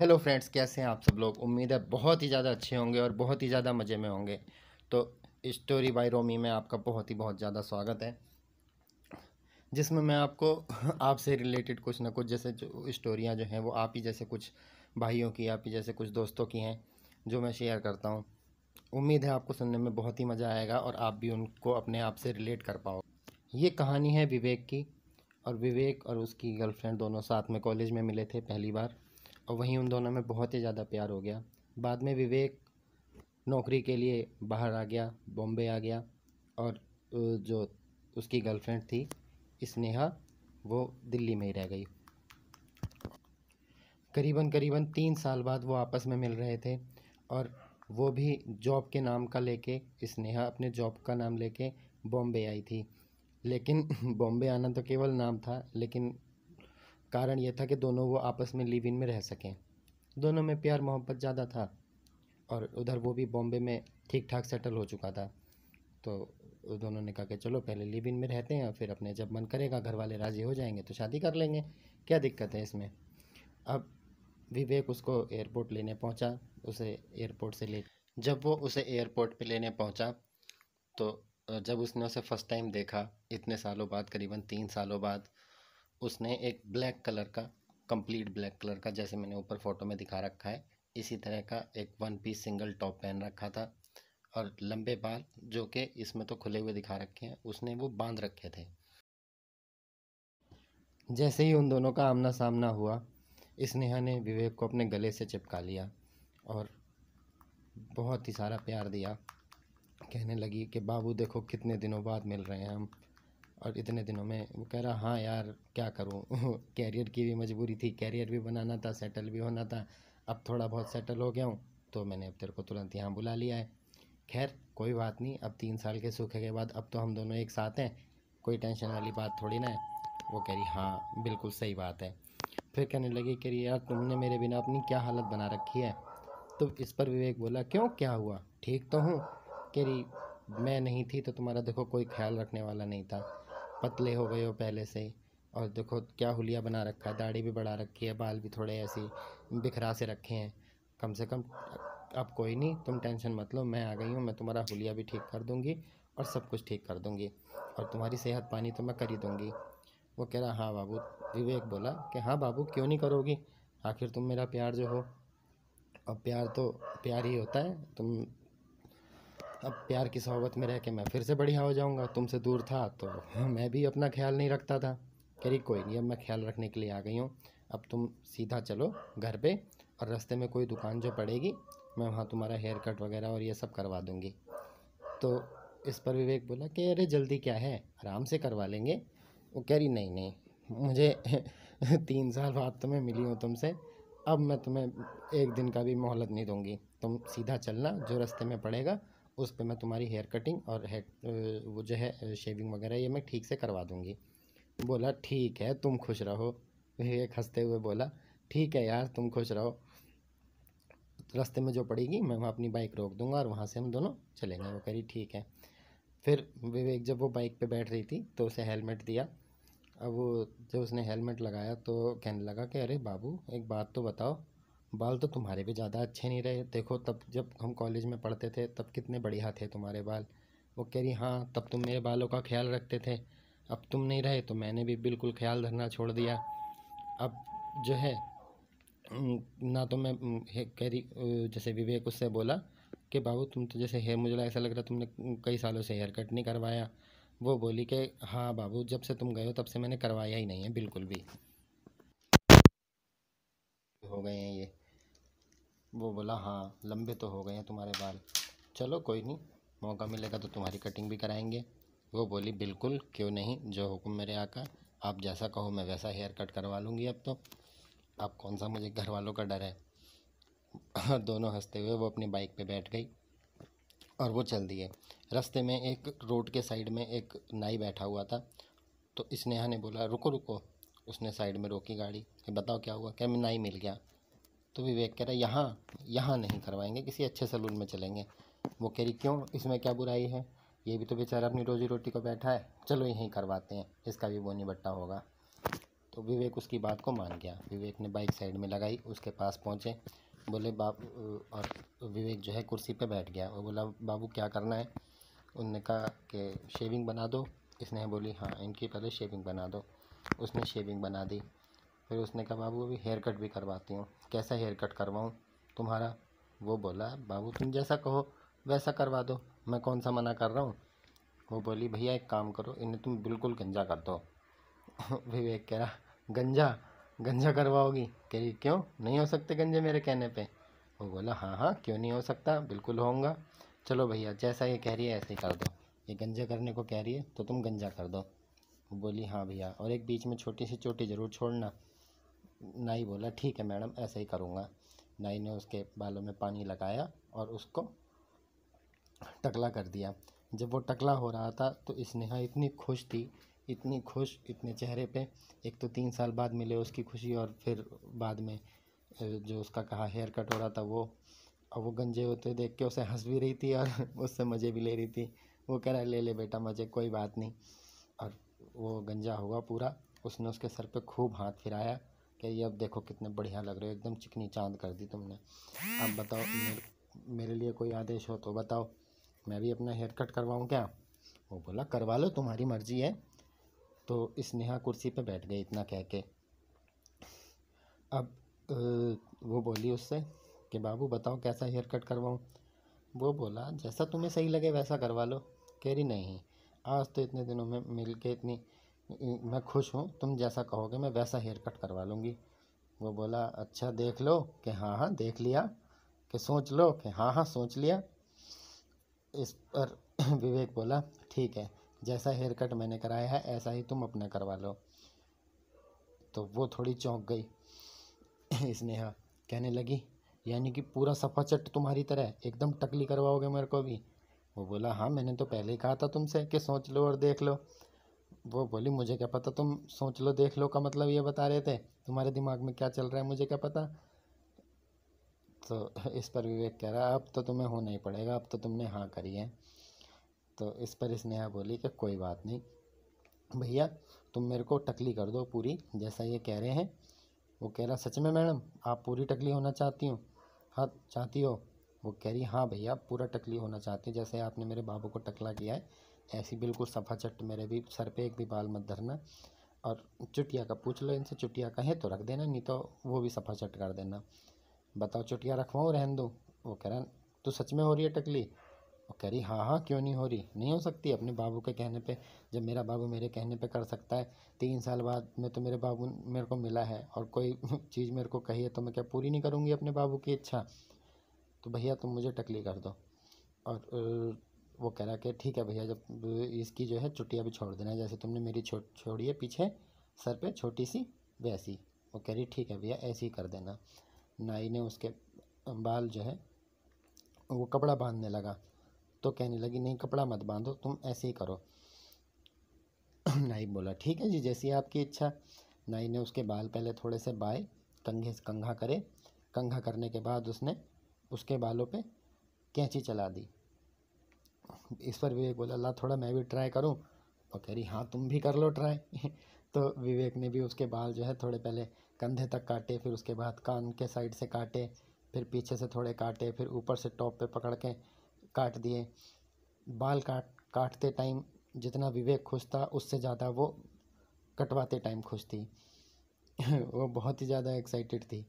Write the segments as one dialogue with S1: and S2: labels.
S1: hello friends कैसे हैं आप सब लोग उम्मीद है बहुत ही ज़्यादा अच्छे होंगे और बहुत ही ज़्यादा मज़े में होंगे तो स्टोरी बाय रोमी में आपका बहुत ही बहुत ज़्यादा स्वागत है जिसमें मैं आपको आपसे रिलेटेड कुछ ना कुछ जैसे जो स्टोरियाँ जो हैं वो आप ही जैसे कुछ भाइयों की आप ही जैसे कुछ दोस्तों की हैं जो मैं शेयर करता हूँ उम्मीद है आपको सुनने में बहुत ही मज़ा आएगा और आप भी उनको अपने आप से रिलेट कर पाओ ये कहानी है विवेक की और विवेक और उसकी गर्लफ्रेंड दोनों साथ में कॉलेज में मिले थे पहली बार और वहीं उन दोनों में बहुत ही ज़्यादा प्यार हो गया बाद में विवेक नौकरी के लिए बाहर आ गया बॉम्बे आ गया और जो उसकी गर्लफ्रेंड थी स्नेहा वो दिल्ली में ही रह गई करीबन करीबन तीन साल बाद वो आपस में मिल रहे थे और वो भी जॉब के नाम का लेके स्नेहा अपने जॉब का नाम लेके बॉम्बे आई थी लेकिन बॉम्बे आना तो केवल नाम था लेकिन कारण यह था कि दोनों वो आपस में लिव इन में रह सकें दोनों में प्यार मोहब्बत ज़्यादा था और उधर वो भी बॉम्बे में ठीक ठाक सेटल हो चुका था तो दोनों ने कहा कि चलो पहले लिव इन में रहते हैं और फिर अपने जब मन करेगा घर वाले राज़ी हो जाएंगे तो शादी कर लेंगे क्या दिक्कत है इसमें अब विवेक उसको एयरपोर्ट लेने पहुंचा उसे एयरपोर्ट से ले जब वो उसे एयरपोर्ट पे लेने पहुंचा तो जब उसने उसे फ़र्स्ट टाइम देखा इतने सालों बाद करीबन तीन सालों बाद उसने एक ब्लैक कलर का कंप्लीट ब्लैक कलर का जैसे मैंने ऊपर फोटो में दिखा रखा है इसी तरह का एक वन पीस सिंगल टॉप पहन रखा था और लंबे बाल जो कि इसमें तो खुले हुए दिखा रखे हैं उसने वो बांध रखे थे जैसे ही उन दोनों का आमना सामना हुआ स्नेहा ने विवेक को अपने गले से चिपका लिया और बहुत ही सारा प्यार दिया कहने लगी कि बाबू देखो कितने दिनों बाद मिल रहे हैं हम और इतने दिनों में वो कह रहा हाँ यार क्या करूँ कैरियर की भी मजबूरी थी कैरियर भी बनाना था सेटल भी होना था अब थोड़ा बहुत सेटल हो गया हूँ तो मैंने अब तेरे को तुरंत यहाँ बुला लिया है खैर कोई बात नहीं अब तीन साल के सूखे के बाद अब तो हम दोनों एक साथ हैं कोई टेंशन वाली बात थोड़ी ना है वो कह रही हाँ बिल्कुल सही बात है फिर कहने लगी कह रही यार तुमने मेरे बिना अपनी क्या हालत बना रखी है तो इस पर विवेक बोला क्यों क्या हुआ ठीक तो हूँ कह रही मैं नहीं थी तो तुम्हारा देखो कोई ख्याल रखने वाला नहीं था पतले हो गए हो पहले से और देखो क्या हुलिया बना रखा है दाढ़ी भी बढ़ा रखी है बाल भी थोड़े ऐसे बिखरा से रखे हैं कम से कम अब कोई नहीं तुम टेंशन मत लो मैं आ गई हूँ मैं तुम्हारा हुलिया भी ठीक कर दूँगी और सब कुछ ठीक कर दूँगी और तुम्हारी सेहत पानी तो मैं कर ही दूँगी वो कह रहा हाँ बाबू विवेक बोला कि हाँ बाबू क्यों नहीं करोगी आखिर तुम मेरा प्यार जो हो और प्यार तो प्यार ही होता है तुम अब प्यार की सोहबत में रह के मैं फिर से बढ़िया हो जाऊँगा तुमसे दूर था तो हाँ, मैं भी अपना ख्याल नहीं रखता था कह रही कोई नहीं अब मैं ख्याल रखने के लिए आ गई हूँ अब तुम सीधा चलो घर पे और रास्ते में कोई दुकान जो पड़ेगी मैं वहाँ तुम्हारा हेयर कट वगैरह और ये सब करवा दूँगी तो इस पर विवेक बोला कि अरे जल्दी क्या है आराम से करवा लेंगे वो कह रही नहीं नहीं मुझे तीन साल बाद तुम्हें मिली हूँ तुमसे अब मैं तुम्हें एक दिन का भी मोहलत नहीं दूँगी तुम सीधा चलना जो रास्ते में पड़ेगा उस पर मैं तुम्हारी हेयर कटिंग और हेड वो जो है शेविंग वगैरह ये मैं ठीक से करवा दूँगी बोला ठीक है तुम खुश रहो विवेक हंसते हुए बोला ठीक है यार तुम खुश रहो रास्ते में जो पड़ेगी मैं वहाँ अपनी बाइक रोक दूँगा और वहाँ से हम दोनों चलेंगे वो करी ठीक है फिर विवेक जब वो बाइक पे बैठ रही थी तो उसे हेलमेट दिया अब वो जब उसने हेलमेट लगाया तो कहने लगा कि अरे बाबू एक बात तो बताओ बाल तो तुम्हारे भी ज़्यादा अच्छे नहीं रहे देखो तब जब हम कॉलेज में पढ़ते थे तब कितने बढ़िया थे तुम्हारे बाल वो कह रही हाँ तब तुम मेरे बालों का ख्याल रखते थे अब तुम नहीं रहे तो मैंने भी बिल्कुल ख्याल धरना छोड़ दिया अब जो है ना तो मैं कह रही जैसे विवेक उससे बोला कि बाबू तुम तो जैसे हेयर मुझे ऐसा लग रहा तुमने कई सालों से हेयर कट नहीं करवाया वो बोली कि हाँ बाबू जब से तुम गए हो तब से मैंने करवाया ही नहीं है बिल्कुल भी हो गए हैं ये वो बोला हाँ लंबे तो हो गए हैं तुम्हारे बाल चलो कोई नहीं मौका मिलेगा तो तुम्हारी कटिंग भी कराएंगे वो बोली बिल्कुल क्यों नहीं जो हुक्म मेरे आका आप जैसा कहो मैं वैसा हेयर कट करवा लूँगी अब तो आप कौन सा मुझे घर वालों का डर है दोनों हंसते हुए वो अपनी बाइक पे बैठ गई और वो चल दिए रास्ते में एक रोड के साइड में एक नाई बैठा हुआ था तो स्नेहा ने बोला रुको रुको उसने साइड में रोकी गाड़ी बताओ क्या हुआ क्या मैं नाई मिल गया तो विवेक कह रहा है यहाँ यहाँ नहीं करवाएंगे किसी अच्छे सलून में चलेंगे वो कह रही क्यों इसमें क्या बुराई है ये भी तो बेचारा अपनी रोजी रोटी को बैठा है चलो यहीं करवाते हैं इसका भी बोनी बट्टा होगा तो विवेक उसकी बात को मान गया विवेक ने बाइक साइड में लगाई उसके पास पहुँचे बोले बाप और विवेक जो है कुर्सी पर बैठ गया और बोला बाबू क्या करना है उनने कहा कि शेविंग बना दो इसने बोली हाँ इनकी पहले शेविंग बना दो उसने शेविंग बना दी फिर उसने कहा बाबू अभी हेयर कट भी करवाती हूँ कैसा हेयर कट करवाऊँ तुम्हारा वो बोला बाबू तुम जैसा कहो वैसा करवा दो मैं कौन सा मना कर रहा हूँ वो बोली भैया एक काम करो इन्हें तुम बिल्कुल गंजा कर दो विवेक कह रहा गंजा गंजा करवाओगी कह रही क्यों नहीं हो सकते गंजे मेरे कहने पे वो बोला हाँ हाँ क्यों नहीं हो सकता बिल्कुल होऊंगा चलो भैया जैसा ये कह रही है ऐसे ही कर दो ये गंजा करने को कह रही है तो तुम गंजा कर दो वो बोली हाँ भैया और एक बीच में छोटी सी चोटी ज़रूर छोड़ना नाई बोला ठीक है मैडम ऐसा ही करूँगा नाई ने उसके बालों में पानी लगाया और उसको टकला कर दिया जब वो टकला हो रहा था तो स्नेहा इतनी खुश थी इतनी खुश इतने चेहरे पे एक तो तीन साल बाद मिले उसकी खुशी और फिर बाद में जो उसका कहा हेयर कट हो रहा था वो और वो गंजे होते देख के उसे हंस भी रही थी और उससे मज़े भी ले रही थी वो कह रहा है ले ले बेटा मज़े कोई बात नहीं और वो गंजा हुआ पूरा उसने उसके सर पे खूब हाथ फिराया कि ये अब देखो कितने बढ़िया लग रहे हो एकदम चिकनी चांद कर दी तुमने अब बताओ मेरे, मेरे लिए कोई आदेश हो तो बताओ मैं भी अपना हेयर कट करवाऊँ क्या वो बोला करवा लो तुम्हारी मर्ज़ी है तो स्नेहा कुर्सी पे बैठ गई इतना कह के अब वो बोली उससे कि बाबू बताओ कैसा हेयर कट करवाऊँ वो बोला जैसा तुम्हें सही लगे वैसा करवा लो कह रही नहीं आज तो इतने दिनों में मिल के इतनी मैं खुश हूँ तुम जैसा कहोगे मैं वैसा हेयर कट करवा लूँगी वो बोला अच्छा देख लो कि हाँ हाँ देख लिया कि सोच लो कि हाँ हाँ सोच लिया इस पर विवेक बोला ठीक है जैसा हेयर कट मैंने कराया है ऐसा ही तुम अपना करवा लो तो वो थोड़ी चौंक गई स्नेहा कहने लगी यानी कि पूरा सफ़ा चट तुम्हारी तरह एकदम टकली करवाओगे मेरे को भी वो बोला हाँ मैंने तो पहले ही कहा था तुमसे कि सोच लो और देख लो वो बोली मुझे क्या पता तुम सोच लो देख लो का मतलब ये बता रहे थे तुम्हारे दिमाग में क्या चल रहा है मुझे क्या पता तो इस पर विवेक कह रहा अब तो तुम्हें होना ही पड़ेगा अब तो तुमने हाँ करी है तो इस पर स्नेहा बोली कि कोई बात नहीं भैया तुम मेरे को टकली कर दो पूरी जैसा ये कह रहे हैं वो कह रहा सच में मैडम आप पूरी टकली होना चाहती हो हाँ चाहती हो वो कह रही हाँ भैया पूरा टकली होना चाहती हूँ जैसे आपने मेरे बाबू को टकला किया है ऐसी बिल्कुल सफ़ा चट मेरे भी सर पे एक भी बाल मत धरना और चुटिया का पूछ लो इनसे चुटिया कहें तो रख देना नहीं तो वो भी सफ़ा चट कर देना बताओ चुटिया रखवाऊँ रहन दो वो कह रहा तो सच में हो रही है टकली वो कह रही हाँ हाँ क्यों नहीं हो रही नहीं हो सकती अपने बाबू के कहने पे जब मेरा बाबू मेरे कहने पे कर सकता है तीन साल बाद में तो मेरे बाबू मेरे को मिला है और कोई चीज़ मेरे को कही है तो मैं क्या पूरी नहीं करूँगी अपने बाबू की इच्छा तो भैया तुम मुझे टकली कर दो और वो कह रहा कि ठीक है भैया जब इसकी जो है चुट्टी भी छोड़ देना जैसे तुमने मेरी छो छोड़ी है पीछे सर पे छोटी सी वैसी वो कह रही ठीक है भैया ऐसे ही कर देना नाई ने उसके बाल जो है वो कपड़ा बांधने लगा तो कहने लगी नहीं कपड़ा मत बांधो तुम ऐसे ही करो नाई बोला ठीक है जी जैसी आपकी इच्छा नाई ने उसके बाल पहले थोड़े से बाए कंघे कंघा करे कंघा करने के बाद उसने उसके बालों पे कैंची चला दी इस पर विवेक बोला अल्लाह थोड़ा मैं भी ट्राई करूँ तो कह रही हाँ तुम भी कर लो ट्राई तो विवेक ने भी उसके बाल जो है थोड़े पहले कंधे तक काटे फिर उसके बाद कान के साइड से काटे फिर पीछे से थोड़े काटे फिर ऊपर से टॉप पे पकड़ के काट दिए बाल काट काटते टाइम जितना विवेक खुश था उससे ज़्यादा वो कटवाते टाइम खुश थी वो बहुत ही ज़्यादा एक्साइटेड थी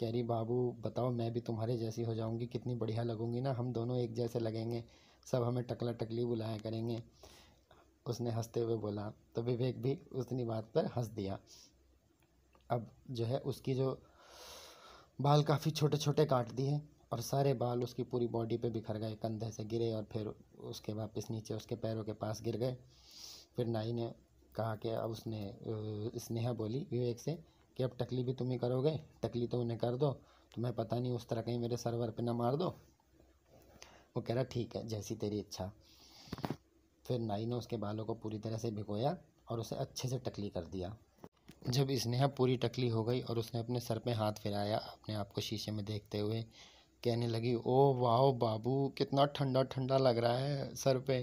S1: कह रही बाबू बताओ मैं भी तुम्हारे जैसी हो जाऊंगी कितनी बढ़िया लगूंगी ना हम दोनों एक जैसे लगेंगे सब हमें टकला टकली बुलाया करेंगे उसने हंसते हुए बोला तो विवेक भी उतनी बात पर हंस दिया अब जो है उसकी जो बाल काफ़ी छोटे छोटे काट दिए और सारे बाल उसकी पूरी बॉडी पे बिखर गए कंधे से गिरे और फिर उसके वापस नीचे उसके पैरों के पास गिर गए फिर नाई ने कहा कि अब उसने स्नेहा बोली विवेक से कि अब टकली भी तुम ही करोगे टकली तो उन्हें कर दो तुम्हें पता नहीं उस तरह कहीं मेरे सर्वर पर ना मार दो वो कह रहा ठीक है जैसी तेरी इच्छा फिर नाई ने उसके बालों को पूरी तरह से भिगोया और उसे अच्छे से टकली कर दिया जब स्नेहा पूरी टकली हो गई और उसने अपने सर पे हाथ फिराया अपने आप को शीशे में देखते हुए कहने लगी ओ वाह बाबू कितना ठंडा ठंडा लग रहा है सर पे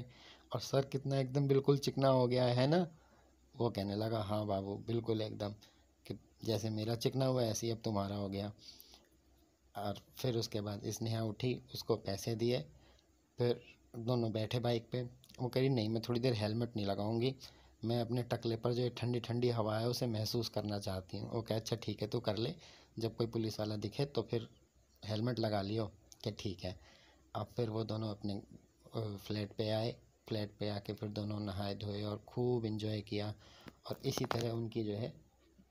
S1: और सर कितना एकदम बिल्कुल चिकना हो गया है ना वो कहने लगा हाँ बाबू बिल्कुल एकदम कि जैसे मेरा चिकना हुआ ऐसे ही अब तुम्हारा हो गया और फिर उसके बाद स्नेहा उठी उसको पैसे दिए फिर दोनों बैठे बाइक पे वो कह रही नहीं मैं थोड़ी देर हेलमेट नहीं लगाऊंगी मैं अपने टकले पर जो ठंडी ठंडी हवा है उसे महसूस करना चाहती हूँ वो कहे अच्छा ठीक है तू कर ले जब कोई पुलिस वाला दिखे तो फिर हेलमेट लगा लियो कि ठीक है अब फिर वो दोनों अपने फ्लैट पर आए फ्लैट पर आके फिर दोनों नहाए धोए और खूब इन्जॉय किया और इसी तरह उनकी जो है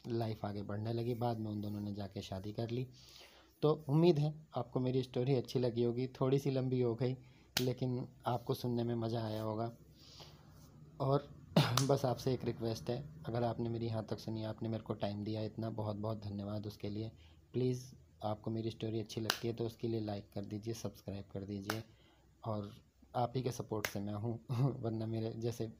S1: लाइफ आगे बढ़ने लगी बाद में उन दोनों ने जाके शादी कर ली तो उम्मीद है आपको मेरी स्टोरी अच्छी लगी होगी थोड़ी सी लंबी हो गई लेकिन आपको सुनने में मज़ा आया होगा और बस आपसे एक रिक्वेस्ट है अगर आपने मेरी यहाँ तक सुनी आपने मेरे को टाइम दिया इतना बहुत बहुत धन्यवाद उसके लिए प्लीज़ आपको मेरी स्टोरी अच्छी लगती है तो उसके लिए लाइक कर दीजिए सब्सक्राइब कर दीजिए और आप ही के सपोर्ट से मैं हूँ वरना मेरे जैसे